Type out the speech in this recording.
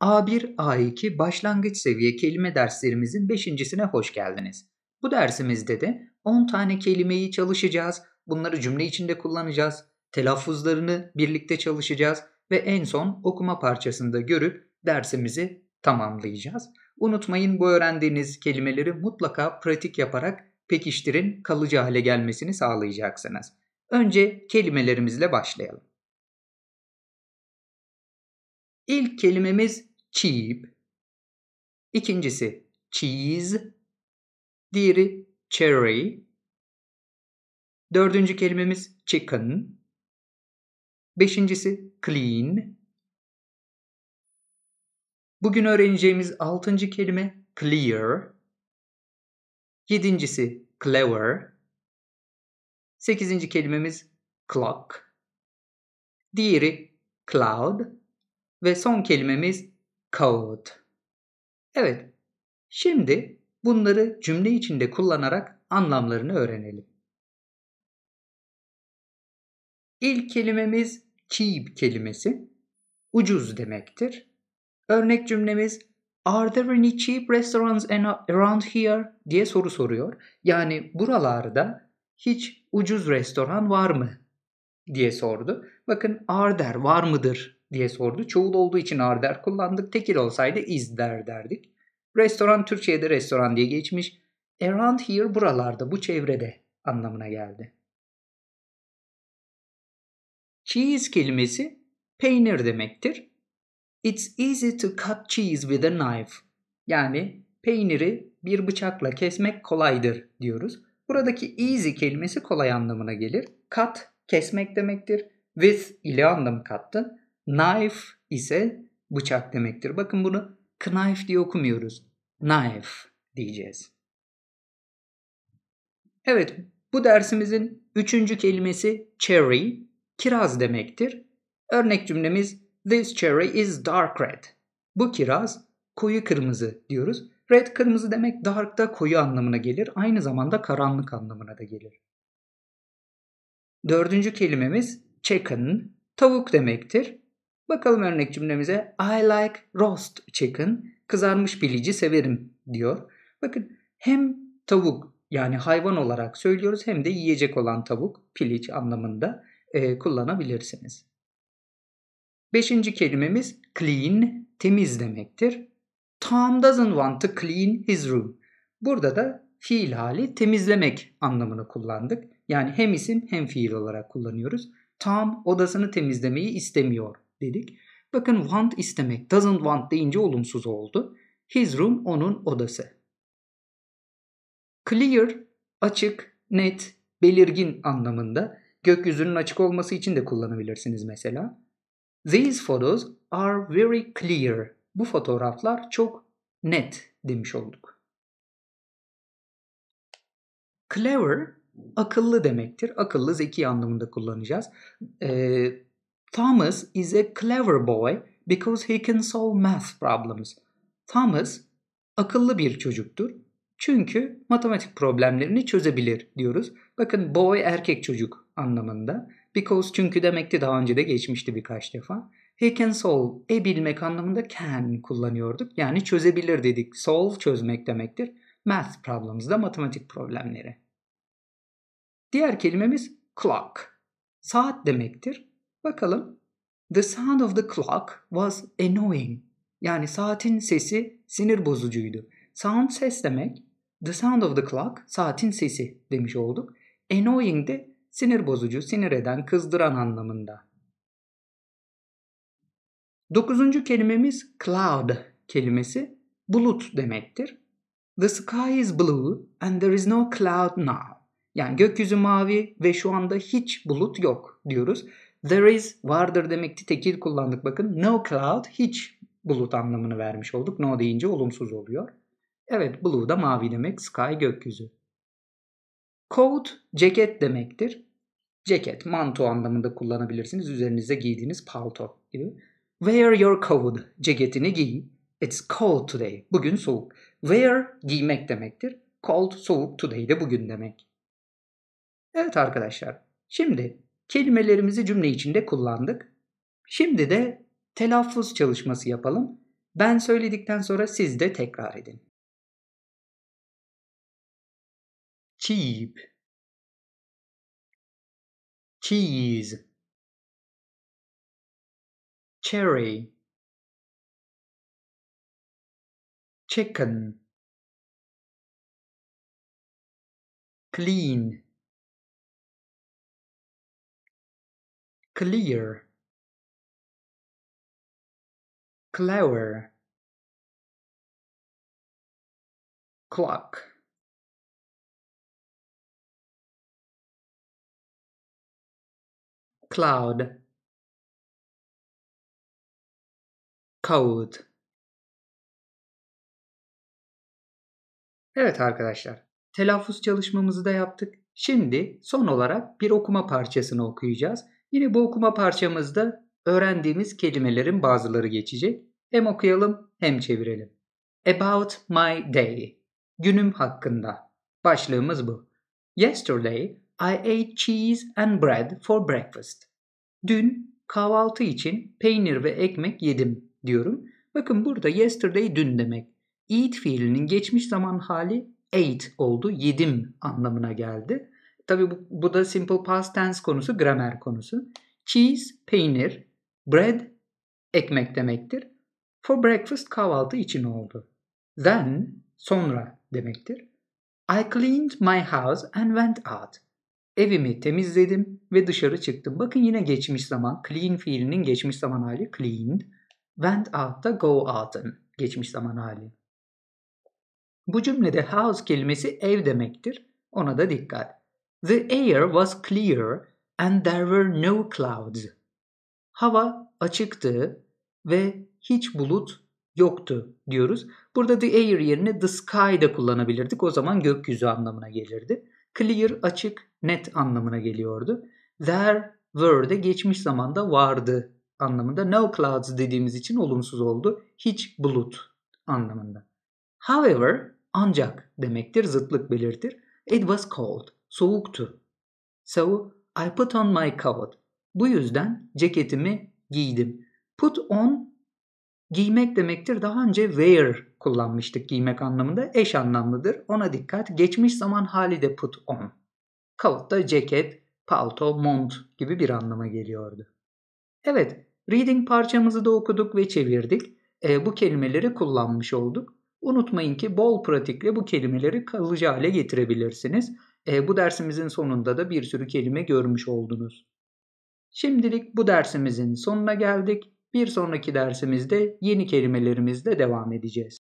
A1, A2 başlangıç seviye kelime derslerimizin beşincisine hoş geldiniz. Bu dersimizde de 10 tane kelimeyi çalışacağız, bunları cümle içinde kullanacağız, telaffuzlarını birlikte çalışacağız ve en son okuma parçasında görüp dersimizi tamamlayacağız. Unutmayın bu öğrendiğiniz kelimeleri mutlaka pratik yaparak pekiştirin, kalıcı hale gelmesini sağlayacaksınız. Önce kelimelerimizle başlayalım. İlk kelimemiz cheap. İkincisi cheese. Diğeri cherry. Dördüncü kelimemiz chicken. Beşincisi clean. Bugün öğreneceğimiz altıncı kelime clear. Yedincisi clever. Sekizinci kelimemiz clock. Diğeri cloud. Ve son kelimemiz cold. Evet, şimdi bunları cümle içinde kullanarak anlamlarını öğrenelim. İlk kelimemiz cheap kelimesi. Ucuz demektir. Örnek cümlemiz Are there any cheap restaurants around here? diye soru soruyor. Yani buralarda hiç ucuz restoran var mı? diye sordu. Bakın are there var mıdır diye sordu. Çoğul olduğu için ar kullandık. Tekil olsaydı is der derdik. Restoran Türkçe'de restoran diye geçmiş. Around here buralarda, bu çevrede anlamına geldi. Cheese kelimesi peynir demektir. It's easy to cut cheese with a knife. Yani peyniri bir bıçakla kesmek kolaydır diyoruz. Buradaki easy kelimesi kolay anlamına gelir. Cut kesmek demektir. With ile anlam kattın. Knife ise bıçak demektir. Bakın bunu knife diye okumuyoruz. Knife diyeceğiz. Evet, bu dersimizin üçüncü kelimesi cherry, kiraz demektir. Örnek cümlemiz This cherry is dark red. Bu kiraz koyu kırmızı diyoruz. Red kırmızı demek dark da koyu anlamına gelir. Aynı zamanda karanlık anlamına da gelir. Dördüncü kelimemiz chicken, tavuk demektir. Bakalım örnek cümlemize. I like roast chicken. Kızarmış bilici severim diyor. Bakın hem tavuk yani hayvan olarak söylüyoruz hem de yiyecek olan tavuk piliç anlamında e, kullanabilirsiniz. Beşinci kelimemiz clean, temiz demektir. Tom doesn't want to clean his room. Burada da fiil hali temizlemek anlamını kullandık. Yani hem isim hem fiil olarak kullanıyoruz. Tom odasını temizlemeyi istemiyor dedik. Bakın want istemek doesn't want deyince olumsuz oldu. His room onun odası. Clear açık, net, belirgin anlamında gökyüzünün açık olması için de kullanabilirsiniz mesela. These photos are very clear. Bu fotoğraflar çok net demiş olduk. Clever akıllı demektir. Akıllı, zeki anlamında kullanacağız. Ee, Thomas is a clever boy because he can solve math problems. Thomas akıllı bir çocuktur. Çünkü matematik problemlerini çözebilir diyoruz. Bakın boy erkek çocuk anlamında. Because çünkü demekti daha önce de geçmişti birkaç defa. He can solve, e bilmek anlamında can kullanıyorduk. Yani çözebilir dedik. Solve çözmek demektir. Math problems da matematik problemleri. Diğer kelimemiz clock. Saat demektir. Bakalım. The sound of the clock was annoying. Yani saatin sesi sinir bozucuydu. Sound ses demek. The sound of the clock saatin sesi demiş olduk. Annoying de sinir bozucu, sinir eden, kızdıran anlamında. Dokuzuncu kelimemiz cloud kelimesi bulut demektir. The sky is blue and there is no cloud now. Yani gökyüzü mavi ve şu anda hiç bulut yok diyoruz. There is vardır demekti. Tekil kullandık bakın. No cloud hiç bulut anlamını vermiş olduk. No deyince olumsuz oluyor. Evet blue da mavi demek. Sky gökyüzü. Coat ceket demektir. Ceket, manto anlamında kullanabilirsiniz. Üzerinize giydiğiniz palto gibi. Wear your coat. Ceketini giy. It's cold today. Bugün soğuk. Wear giymek demektir. Cold soğuk today de bugün demek. Evet arkadaşlar. Şimdi Kelimelerimizi cümle içinde kullandık. Şimdi de telaffuz çalışması yapalım. Ben söyledikten sonra siz de tekrar edin. Cheap Cheese Cherry Chicken Clean clear clever clock cloud code Evet arkadaşlar, telaffuz çalışmamızı da yaptık. Şimdi son olarak bir okuma parçasını okuyacağız. Yine bu okuma parçamızda öğrendiğimiz kelimelerin bazıları geçecek. Hem okuyalım hem çevirelim. About my day. Günüm hakkında. Başlığımız bu. Yesterday I ate cheese and bread for breakfast. Dün kahvaltı için peynir ve ekmek yedim diyorum. Bakın burada yesterday dün demek. Eat fiilinin geçmiş zaman hali ate oldu, yedim anlamına geldi. Tabi bu, bu da simple past tense konusu, gramer konusu. Cheese, peynir. Bread, ekmek demektir. For breakfast, kahvaltı için oldu. Then, sonra demektir. I cleaned my house and went out. Evimi temizledim ve dışarı çıktım. Bakın yine geçmiş zaman. Clean fiilinin geçmiş zaman hali cleaned. Went out da go out'ın geçmiş zaman hali. Bu cümlede house kelimesi ev demektir. Ona da dikkat. The air was clear and there were no clouds. Hava açıktı ve hiç bulut yoktu diyoruz. Burada the air yerine the sky da kullanabilirdik. O zaman gökyüzü anlamına gelirdi. Clear açık, net anlamına geliyordu. There were de geçmiş zamanda vardı anlamında. No clouds dediğimiz için olumsuz oldu. Hiç bulut anlamında. However ancak demektir, zıtlık belirtir. It was cold soğuktu. So I put on my coat. Bu yüzden ceketimi giydim. Put on giymek demektir. Daha önce wear kullanmıştık giymek anlamında. Eş anlamlıdır. Ona dikkat. Geçmiş zaman hali de put on. Coat da ceket, palto, mont gibi bir anlama geliyordu. Evet, reading parçamızı da okuduk ve çevirdik. E, bu kelimeleri kullanmış olduk. Unutmayın ki bol pratikle bu kelimeleri kalıcı hale getirebilirsiniz. E, bu dersimizin sonunda da bir sürü kelime görmüş oldunuz. Şimdilik bu dersimizin sonuna geldik. Bir sonraki dersimizde yeni kelimelerimizle devam edeceğiz.